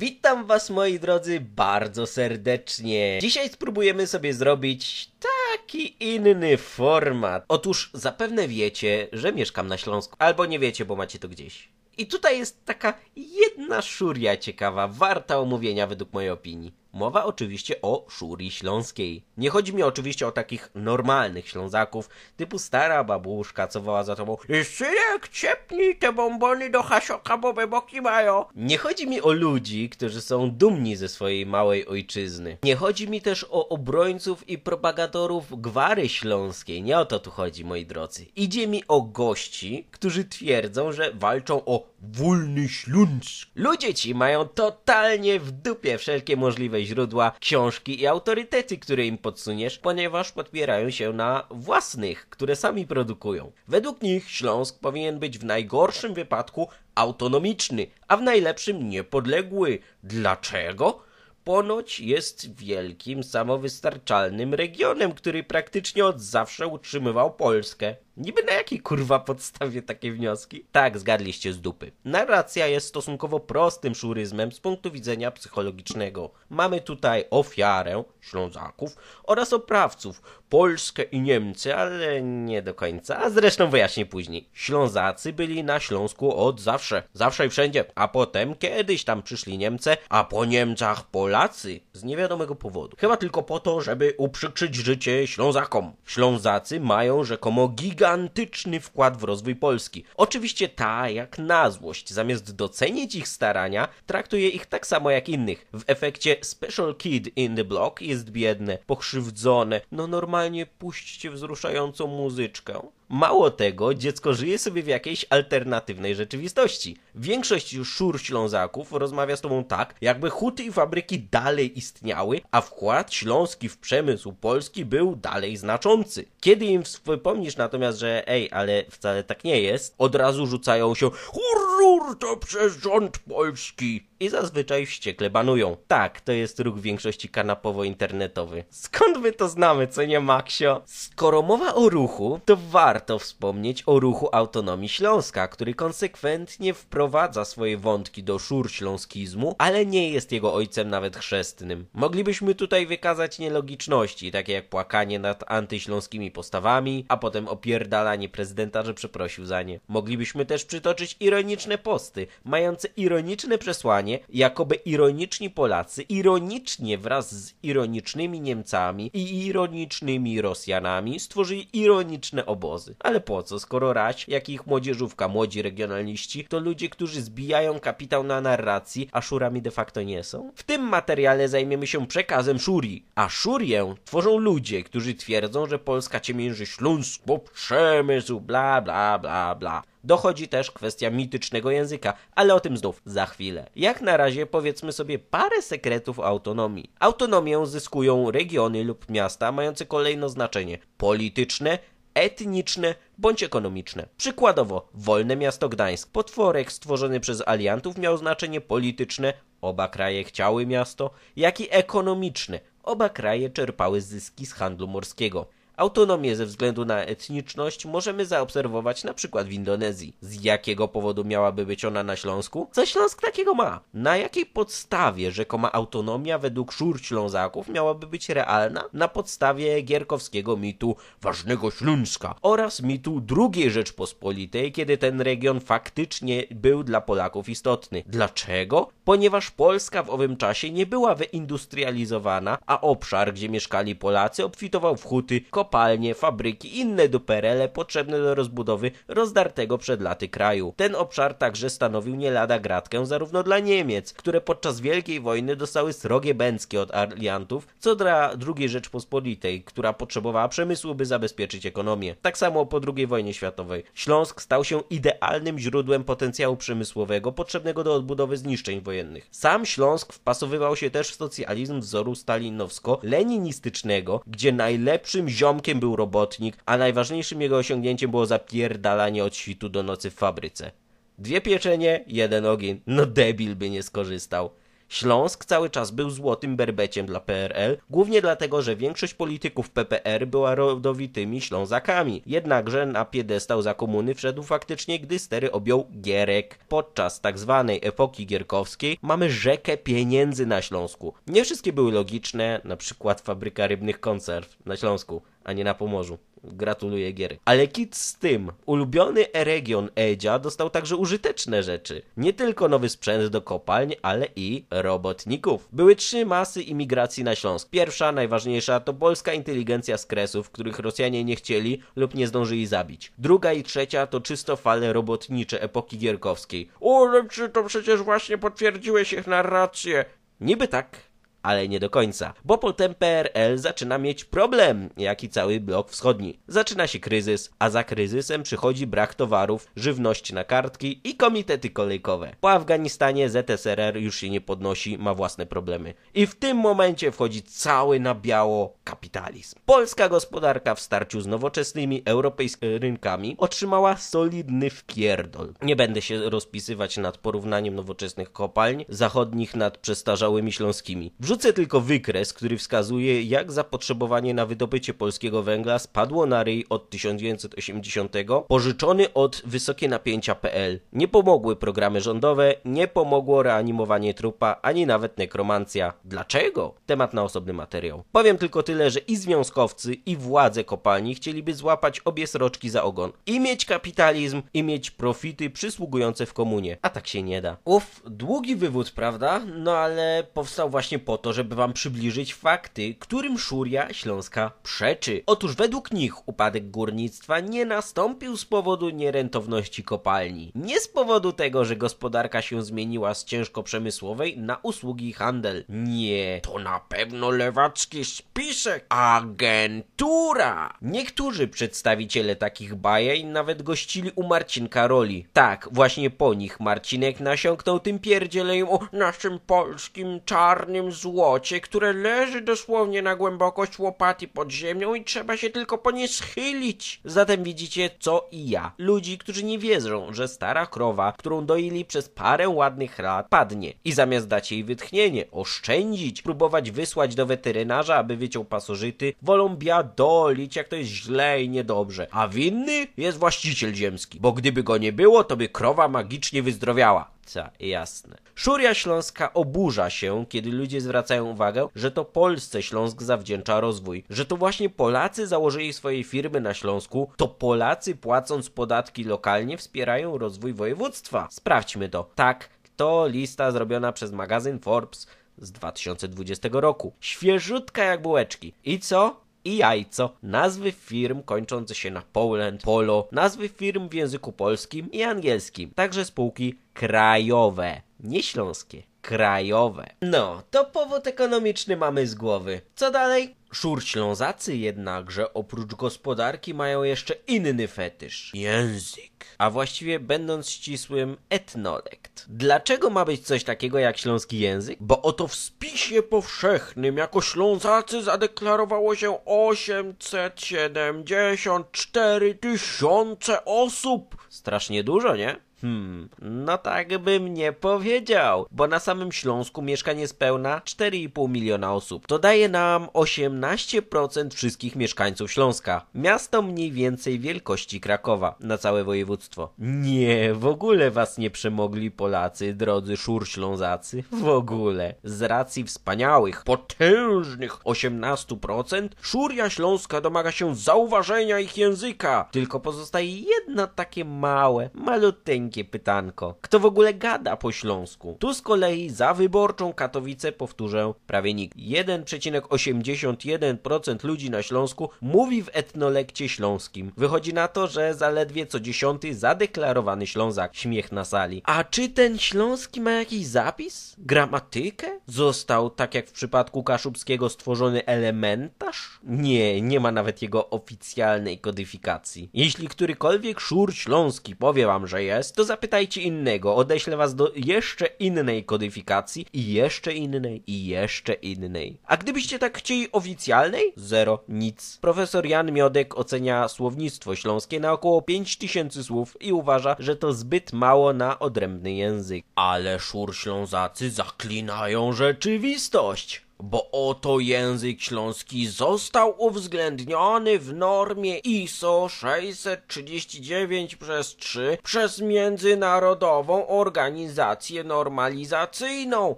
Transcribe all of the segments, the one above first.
Witam was moi drodzy bardzo serdecznie. Dzisiaj spróbujemy sobie zrobić taki inny format. Otóż zapewne wiecie, że mieszkam na Śląsku, albo nie wiecie, bo macie to gdzieś. I tutaj jest taka jedna szuria ciekawa, warta omówienia według mojej opinii. Mowa oczywiście o szurii śląskiej. Nie chodzi mi oczywiście o takich normalnych ślązaków, typu stara babuszka, co woła za tobą Synek, ciepnij te bombony do hasioka, bo boki mają. Nie chodzi mi o ludzi, którzy są dumni ze swojej małej ojczyzny. Nie chodzi mi też o obrońców i propagatorów gwary śląskiej. Nie o to tu chodzi, moi drodzy. Idzie mi o gości, którzy twierdzą, że walczą o Wolny Śląsk. Ludzie ci mają totalnie w dupie wszelkie możliwe źródła, książki i autorytety, które im podsuniesz, ponieważ podpierają się na własnych, które sami produkują. Według nich Śląsk powinien być w najgorszym wypadku autonomiczny, a w najlepszym niepodległy. Dlaczego? ponoć jest wielkim, samowystarczalnym regionem, który praktycznie od zawsze utrzymywał Polskę. Niby na jakiej kurwa podstawie takie wnioski? Tak, zgadliście z dupy. Narracja jest stosunkowo prostym szuryzmem z punktu widzenia psychologicznego. Mamy tutaj ofiarę, Ślązaków, oraz oprawców, Polskę i Niemcy, ale nie do końca, a zresztą wyjaśnię później. Ślązacy byli na Śląsku od zawsze, zawsze i wszędzie, a potem kiedyś tam przyszli Niemcy, a po Niemcach Polacy, z niewiadomego powodu. Chyba tylko po to, żeby uprzykrzyć życie Ślązakom. Ślązacy mają rzekomo giga gigantyczny wkład w rozwój Polski. Oczywiście ta, jak na złość, zamiast docenić ich starania, traktuje ich tak samo jak innych. W efekcie Special Kid in the Block jest biedne, pokrzywdzone, no normalnie puśćcie wzruszającą muzyczkę. Mało tego, dziecko żyje sobie w jakiejś alternatywnej rzeczywistości. Większość już szur Ślązaków rozmawia z tobą tak, jakby huty i fabryki dalej istniały, a wkład śląski w przemysł polski był dalej znaczący. Kiedy im wspomnisz natomiast, że ej, ale wcale tak nie jest, od razu rzucają się hurrur, to przez rząd polski i zazwyczaj wściekle banują. Tak, to jest ruch większości kanapowo-internetowy. Skąd my to znamy, co nie Maksio? Skoro mowa o ruchu, to warto warto wspomnieć o ruchu autonomii Śląska, który konsekwentnie wprowadza swoje wątki do szur śląskizmu, ale nie jest jego ojcem nawet chrzestnym. Moglibyśmy tutaj wykazać nielogiczności, takie jak płakanie nad antyśląskimi postawami, a potem opierdalanie prezydenta, że przeprosił za nie. Moglibyśmy też przytoczyć ironiczne posty, mające ironiczne przesłanie, jakoby ironiczni Polacy ironicznie wraz z ironicznymi Niemcami i ironicznymi Rosjanami stworzyli ironiczne obozy ale po co, skoro Raś, jak i ich młodzieżówka, młodzi regionaliści, to ludzie, którzy zbijają kapitał na narracji, a szurami de facto nie są? W tym materiale zajmiemy się przekazem szuri, a szurię tworzą ludzie, którzy twierdzą, że Polska ciemięży Śląsk, bo przemysł, bla bla bla bla. Dochodzi też kwestia mitycznego języka, ale o tym znów za chwilę. Jak na razie powiedzmy sobie parę sekretów autonomii. Autonomię zyskują regiony lub miasta mające kolejno znaczenie polityczne, etniczne bądź ekonomiczne. Przykładowo, wolne miasto Gdańsk. Potworek stworzony przez aliantów miał znaczenie polityczne, oba kraje chciały miasto, jak i ekonomiczne. Oba kraje czerpały zyski z handlu morskiego. Autonomię ze względu na etniczność możemy zaobserwować na przykład w Indonezji. Z jakiego powodu miałaby być ona na Śląsku? Co Śląsk takiego ma? Na jakiej podstawie rzekoma autonomia według szur Ślązaków miałaby być realna? Na podstawie gierkowskiego mitu ważnego Śląska oraz mitu II Rzeczpospolitej, kiedy ten region faktycznie był dla Polaków istotny. Dlaczego? Ponieważ Polska w owym czasie nie była wyindustrializowana, a obszar, gdzie mieszkali Polacy, obfitował w huty, kop kopalnie, fabryki inne duperele potrzebne do rozbudowy rozdartego przed laty kraju. Ten obszar także stanowił nie lada gratkę zarówno dla Niemiec, które podczas Wielkiej Wojny dostały srogie bęcki od aliantów, co dla II Rzeczpospolitej, która potrzebowała przemysłu, by zabezpieczyć ekonomię. Tak samo po II wojnie światowej. Śląsk stał się idealnym źródłem potencjału przemysłowego potrzebnego do odbudowy zniszczeń wojennych. Sam Śląsk wpasowywał się też w socjalizm wzoru stalinowsko-leninistycznego, gdzie najlepszym ziom Tomkiem był robotnik, a najważniejszym jego osiągnięciem było zapierdalanie od świtu do nocy w fabryce. Dwie pieczenie, jeden ogień. No debil by nie skorzystał. Śląsk cały czas był złotym berbeciem dla PRL, głównie dlatego, że większość polityków PPR była rodowitymi Ślązakami. Jednakże na piedestał za komuny wszedł faktycznie, gdy stery objął Gierek. Podczas tak zwanej epoki gierkowskiej mamy rzekę pieniędzy na Śląsku. Nie wszystkie były logiczne, na przykład fabryka rybnych konserw na Śląsku a nie na Pomorzu. Gratuluję Giery. Ale kit z tym, ulubiony region Edzia dostał także użyteczne rzeczy. Nie tylko nowy sprzęt do kopalń, ale i robotników. Były trzy masy imigracji na Śląsk. Pierwsza, najważniejsza, to polska inteligencja z kresów, których Rosjanie nie chcieli lub nie zdążyli zabić. Druga i trzecia to czysto fale robotnicze epoki gierkowskiej. O, czy to przecież właśnie potwierdziłeś ich narrację. Niby tak, ale nie do końca, bo potem PRL zaczyna mieć problem, jak i cały blok wschodni. Zaczyna się kryzys, a za kryzysem przychodzi brak towarów, żywności na kartki i komitety kolejkowe. Po Afganistanie ZSRR już się nie podnosi, ma własne problemy. I w tym momencie wchodzi cały na biało kapitalizm. Polska gospodarka w starciu z nowoczesnymi europejskimi rynkami otrzymała solidny wpierdol. Nie będę się rozpisywać nad porównaniem nowoczesnych kopalń zachodnich nad przestarzałymi śląskimi. Rzucę tylko wykres, który wskazuje, jak zapotrzebowanie na wydobycie polskiego węgla spadło na ryj od 1980, pożyczony od wysokie napięcia.pl. Nie pomogły programy rządowe, nie pomogło reanimowanie trupa, ani nawet nekromancja. Dlaczego? Temat na osobny materiał. Powiem tylko tyle, że i związkowcy, i władze kopalni chcieliby złapać obie sroczki za ogon. I mieć kapitalizm, i mieć profity przysługujące w komunie. A tak się nie da. Uf, długi wywód, prawda? No ale powstał właśnie po aby to, żeby wam przybliżyć fakty, którym Szuria Śląska przeczy. Otóż według nich upadek górnictwa nie nastąpił z powodu nierentowności kopalni. Nie z powodu tego, że gospodarka się zmieniła z ciężko przemysłowej na usługi i handel. Nie, to na pewno lewacki spisek. Agentura! Niektórzy przedstawiciele takich bajeń nawet gościli u Marcinka Roli. Tak, właśnie po nich Marcinek nasiąknął tym pierdzielejem o naszym polskim czarnym złocie, które leży dosłownie na głębokość łopaty pod ziemią i trzeba się tylko po nie schylić. Zatem widzicie, co i ja. Ludzi, którzy nie wierzą, że stara krowa, którą doili przez parę ładnych lat, padnie i zamiast dać jej wytchnienie, oszczędzić, próbować wysłać do weterynarza, aby wyciął pasożyty, wolą biadolić, jak to jest źle i niedobrze. A winny jest właściciel ziemski, bo gdyby go nie było, to by krowa magicznie wyzdrowiała jasne. Szuria Śląska oburza się, kiedy ludzie zwracają uwagę, że to Polsce Śląsk zawdzięcza rozwój, że to właśnie Polacy założyli swoje firmy na Śląsku, to Polacy płacąc podatki lokalnie wspierają rozwój województwa. Sprawdźmy to. Tak, to lista zrobiona przez magazyn Forbes z 2020 roku. Świeżutka jak bułeczki. I co? i jajco, nazwy firm kończące się na Poland, Polo, nazwy firm w języku polskim i angielskim, także spółki krajowe nie śląskie, krajowe. No, to powód ekonomiczny mamy z głowy. Co dalej? Szur Ślązacy jednakże oprócz gospodarki mają jeszcze inny fetysz. Język. A właściwie będąc ścisłym, etnolekt. Dlaczego ma być coś takiego jak śląski język? Bo oto w spisie powszechnym jako Ślązacy zadeklarowało się 874 tysiące osób. Strasznie dużo, nie? Hmm, no tak bym nie powiedział, bo na samym Śląsku mieszka niespełna 4,5 miliona osób. To daje nam 18% wszystkich mieszkańców Śląska. Miasto mniej więcej wielkości Krakowa na całe województwo. Nie, w ogóle was nie przemogli Polacy, drodzy szur ślązacy. w ogóle. Z racji wspaniałych, potężnych 18% Szuria Śląska domaga się zauważenia ich języka. Tylko pozostaje jedno takie małe, maluteńkie pytanko. Kto w ogóle gada po śląsku? Tu z kolei za wyborczą Katowice powtórzę prawie nikt. 1,81% ludzi na Śląsku mówi w etnolekcie śląskim. Wychodzi na to, że zaledwie co dziesiąty zadeklarowany Ślązak. Śmiech na sali. A czy ten śląski ma jakiś zapis? Gramatykę? Został, tak jak w przypadku Kaszubskiego, stworzony elementarz? Nie, nie ma nawet jego oficjalnej kodyfikacji. Jeśli którykolwiek szur śląski powie wam, że jest, to zapytajcie innego. Odeślę was do jeszcze innej kodyfikacji i jeszcze innej i jeszcze innej. A gdybyście tak chcieli oficjalnej? Zero, nic. Profesor Jan Miodek ocenia słownictwo śląskie na około 5000 słów i uważa, że to zbyt mało na odrębny język. Ale szur ślązacy zaklinają rzeczywistość bo oto język śląski został uwzględniony w normie ISO 639 przez 3 przez Międzynarodową Organizację Normalizacyjną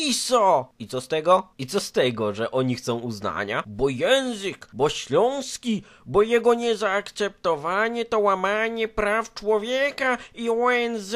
ISO! I co z tego? I co z tego, że oni chcą uznania? Bo język, bo śląski, bo jego niezaakceptowanie to łamanie praw człowieka i ONZ!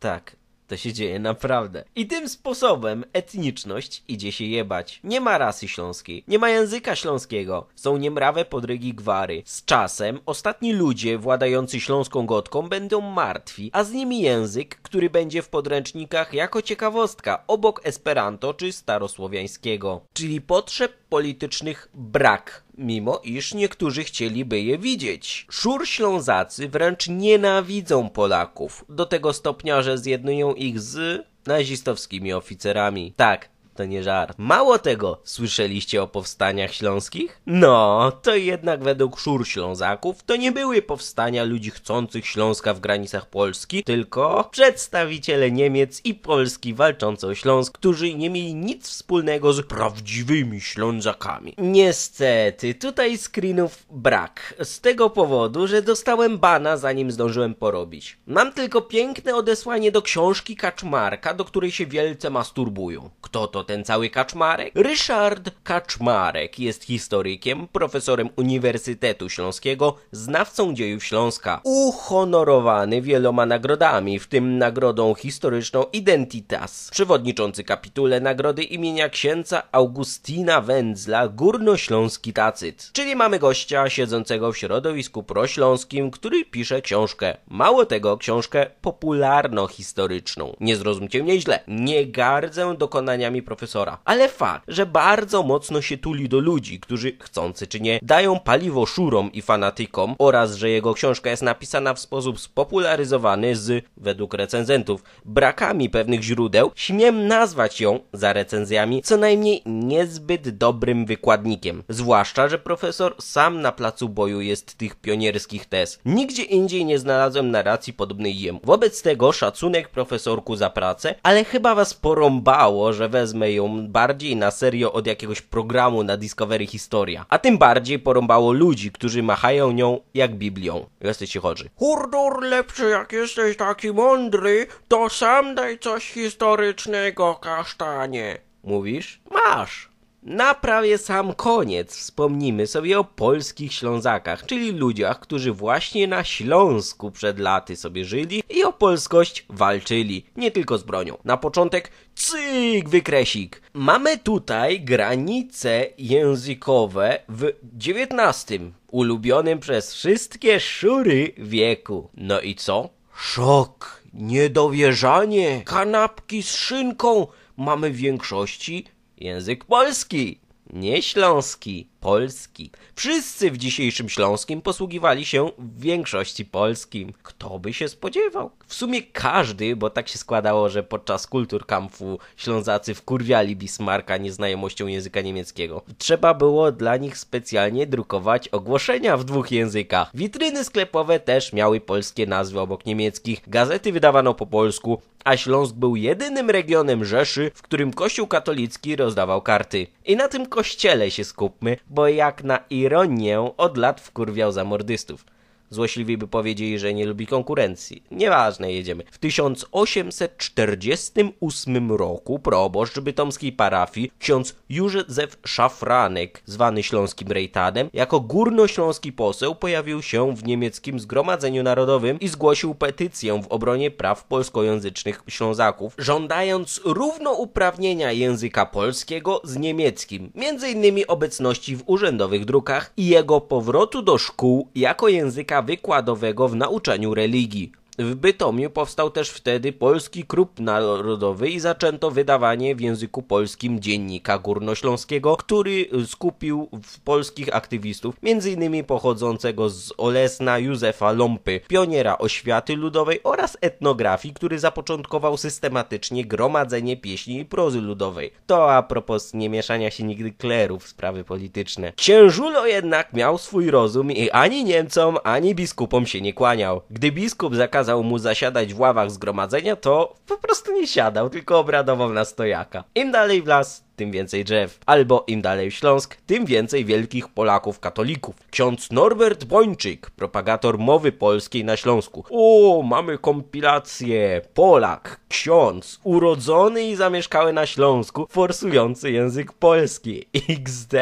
Tak, to się dzieje naprawdę. I tym sposobem etniczność idzie się jebać. Nie ma rasy śląskiej, nie ma języka śląskiego. Są niemrawe podrygi gwary. Z czasem ostatni ludzie władający śląską gotką będą martwi, a z nimi język, który będzie w podręcznikach jako ciekawostka obok esperanto czy starosłowiańskiego. Czyli potrzeb politycznych brak mimo iż niektórzy chcieliby je widzieć. Szur Ślązacy wręcz nienawidzą Polaków, do tego stopnia, że zjednują ich z nazistowskimi oficerami. Tak, to nie żart. Mało tego, słyszeliście o powstaniach śląskich? No, to jednak według szur Ślązaków to nie były powstania ludzi chcących Śląska w granicach Polski, tylko przedstawiciele Niemiec i Polski walczące o Śląsk, którzy nie mieli nic wspólnego z prawdziwymi Ślązakami. Niestety, tutaj screenów brak. Z tego powodu, że dostałem bana zanim zdążyłem porobić. Mam tylko piękne odesłanie do książki Kaczmarka, do której się wielce masturbują. Kto to ten cały Kaczmarek? Ryszard Kaczmarek jest historykiem, profesorem Uniwersytetu Śląskiego, znawcą dziejów Śląska, uhonorowany wieloma nagrodami, w tym nagrodą historyczną Identitas, przewodniczący kapitule nagrody imienia księcia Augustina Wędzla, górnośląski tacyt. Czyli mamy gościa siedzącego w środowisku prośląskim, który pisze książkę. Mało tego, książkę popularno-historyczną. Nie zrozumcie mnie źle, nie gardzę dokonaniami profesora profesora. Ale fakt, że bardzo mocno się tuli do ludzi, którzy chcący czy nie dają paliwo szurom i fanatykom oraz, że jego książka jest napisana w sposób spopularyzowany z, według recenzentów, brakami pewnych źródeł, śmiem nazwać ją, za recenzjami, co najmniej niezbyt dobrym wykładnikiem. Zwłaszcza, że profesor sam na placu boju jest tych pionierskich tez. Nigdzie indziej nie znalazłem narracji podobnej jemu. Wobec tego szacunek profesorku za pracę, ale chyba was porąbało, że wezmę ją bardziej na serio od jakiegoś programu na Discovery Historia. A tym bardziej porąbało ludzi, którzy machają nią jak Biblią. się chodzi? Hurdur lepszy, jak jesteś taki mądry, to sam daj coś historycznego, kasztanie. Mówisz? Masz. Na prawie sam koniec wspomnimy sobie o polskich Ślązakach, czyli ludziach, którzy właśnie na Śląsku przed laty sobie żyli i o polskość walczyli, nie tylko z bronią. Na początek cyk wykresik. Mamy tutaj granice językowe w XIX, ulubionym przez wszystkie szury wieku. No i co? Szok, niedowierzanie, kanapki z szynką mamy w większości Język polski, nie śląski polski. Wszyscy w dzisiejszym Śląskim posługiwali się w większości polskim. Kto by się spodziewał? W sumie każdy, bo tak się składało, że podczas kulturkampfu Ślązacy wkurwiali Bismarka nieznajomością języka niemieckiego. Trzeba było dla nich specjalnie drukować ogłoszenia w dwóch językach. Witryny sklepowe też miały polskie nazwy obok niemieckich. Gazety wydawano po polsku, a Śląsk był jedynym regionem Rzeszy, w którym kościół katolicki rozdawał karty. I na tym kościele się skupmy, bo jak na ironię od lat wkurwiał zamordystów. Złośliwi by powiedzieli, że nie lubi konkurencji. Nieważne, jedziemy. W 1848 roku proboszcz bytomskiej parafii, ksiądz Józef Szafranek, zwany Śląskim rejtadem, jako górnośląski poseł pojawił się w niemieckim Zgromadzeniu Narodowym i zgłosił petycję w obronie praw polskojęzycznych Ślązaków, żądając równouprawnienia języka polskiego z niemieckim, między innymi obecności w urzędowych drukach i jego powrotu do szkół jako języka wykładowego w nauczaniu religii. W Bytomiu powstał też wtedy Polski krup Narodowy i zaczęto wydawanie w języku polskim dziennika górnośląskiego, który skupił w polskich aktywistów, m.in. pochodzącego z Olesna Józefa Lompy, pioniera oświaty ludowej oraz etnografii, który zapoczątkował systematycznie gromadzenie pieśni i prozy ludowej. To a propos nie mieszania się nigdy klerów w sprawy polityczne. Księżulo jednak miał swój rozum i ani Niemcom, ani biskupom się nie kłaniał. Gdy biskup zakazał kazało mu zasiadać w ławach zgromadzenia, to po prostu nie siadał, tylko obradował na stojaka. Im dalej w las, tym więcej drzew. Albo im dalej Śląsk, tym więcej wielkich Polaków katolików. Ksiądz Norbert Bończyk, propagator mowy polskiej na Śląsku. O, mamy kompilację. Polak, ksiądz, urodzony i zamieszkały na Śląsku, forsujący język polski. XD.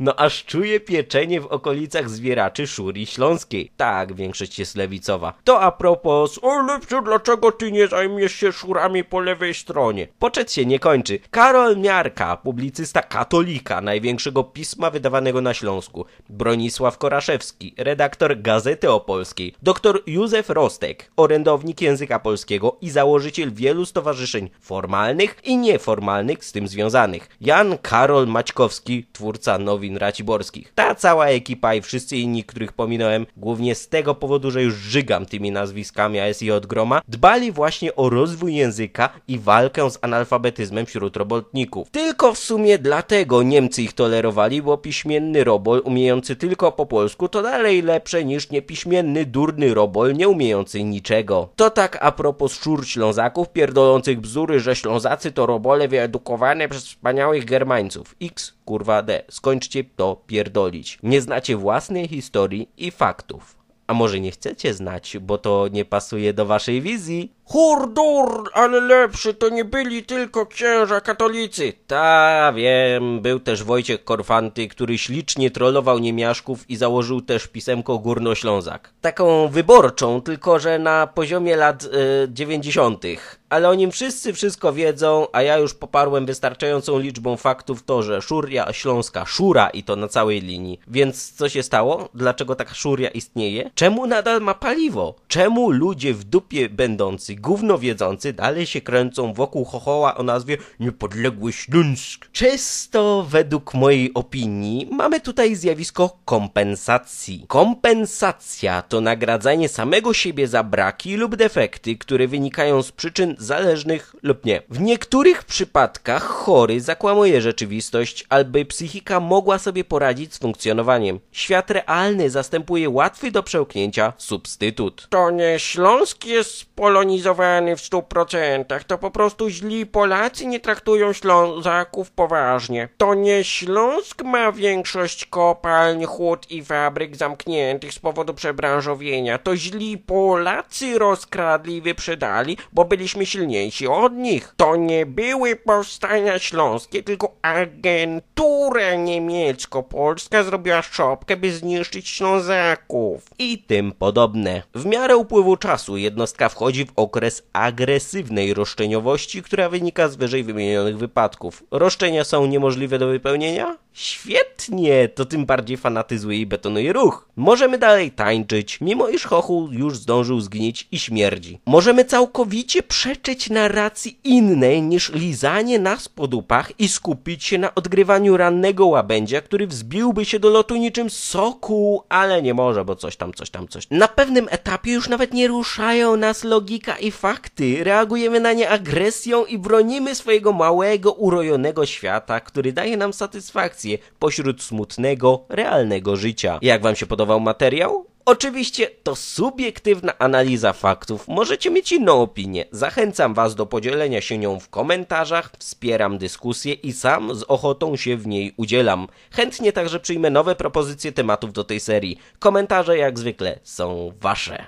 No aż czuję pieczenie w okolicach zwieraczy Szuri Śląskiej. Tak, większość jest lewicowa. To a propos, o lepsze, dlaczego ty nie zajmiesz się szurami po lewej stronie? Poczet się nie kończy. Karol Miarka publicysta katolika, największego pisma wydawanego na Śląsku, Bronisław Koraszewski, redaktor Gazety Opolskiej, dr Józef Rostek, orędownik języka polskiego i założyciel wielu stowarzyszeń formalnych i nieformalnych z tym związanych, Jan Karol Maćkowski, twórca nowin raciborskich. Ta cała ekipa i wszyscy inni, których pominąłem, głównie z tego powodu, że już żygam tymi nazwiskami, a jest je od groma, dbali właśnie o rozwój języka i walkę z analfabetyzmem wśród robotników. Tylko tylko w sumie dlatego Niemcy ich tolerowali, bo piśmienny robol umiejący tylko po polsku to dalej lepsze niż niepiśmienny, durny robol nie umiejący niczego. To tak a propos szczur Ślązaków pierdolących bzury, że Ślązacy to robole wyedukowane przez wspaniałych Germańców. X, kurwa D. Skończcie to pierdolić. Nie znacie własnej historii i faktów. A może nie chcecie znać, bo to nie pasuje do waszej wizji? Hurdur, ale lepszy to nie byli tylko księża katolicy. Ta, wiem, był też Wojciech Korfanty, który ślicznie trollował niemiaszków i założył też pisemko Górnoślązak. Taką wyborczą, tylko że na poziomie lat e, dziewięćdziesiątych. Ale o nim wszyscy wszystko wiedzą, a ja już poparłem wystarczającą liczbą faktów to, że Szuria Śląska, Szura i to na całej linii. Więc co się stało? Dlaczego taka Szuria istnieje? Czemu nadal ma paliwo? Czemu ludzie w dupie będący gównowiedzący dalej się kręcą wokół chochoła o nazwie Niepodległy Śląsk. Czysto według mojej opinii mamy tutaj zjawisko kompensacji. Kompensacja to nagradzanie samego siebie za braki lub defekty, które wynikają z przyczyn zależnych lub nie. W niektórych przypadkach chory zakłamuje rzeczywistość, aby psychika mogła sobie poradzić z funkcjonowaniem. Świat realny zastępuje łatwy do przełknięcia substytut. To nie Śląsk jest polonizowany zrealizowany w 100%. To po prostu źli Polacy nie traktują Ślązaków poważnie. To nie Śląsk ma większość kopalń, hut i fabryk zamkniętych z powodu przebranżowienia. To źli Polacy rozkradli i wyprzedali, bo byliśmy silniejsi od nich. To nie były powstania śląskie, tylko agentura niemiecko-polska zrobiła szopkę, by zniszczyć Ślązaków i tym podobne. W miarę upływu czasu jednostka wchodzi w okres okres agresywnej roszczeniowości, która wynika z wyżej wymienionych wypadków. Roszczenia są niemożliwe do wypełnienia? Świetnie! To tym bardziej fanatyzuje i betonuje ruch. Możemy dalej tańczyć, mimo iż chochu już zdążył zgnić i śmierdzi. Możemy całkowicie przeczyć narracji innej niż lizanie nas po dupach i skupić się na odgrywaniu rannego łabędzia, który wzbiłby się do lotu niczym soku, ale nie może, bo coś tam, coś tam, coś. Na pewnym etapie już nawet nie ruszają nas logika i i fakty, reagujemy na nie agresją i bronimy swojego małego, urojonego świata, który daje nam satysfakcję pośród smutnego, realnego życia. Jak wam się podobał materiał? Oczywiście to subiektywna analiza faktów. Możecie mieć inną opinię. Zachęcam Was do podzielenia się nią w komentarzach, wspieram dyskusję i sam z ochotą się w niej udzielam. Chętnie także przyjmę nowe propozycje tematów do tej serii. Komentarze jak zwykle są Wasze.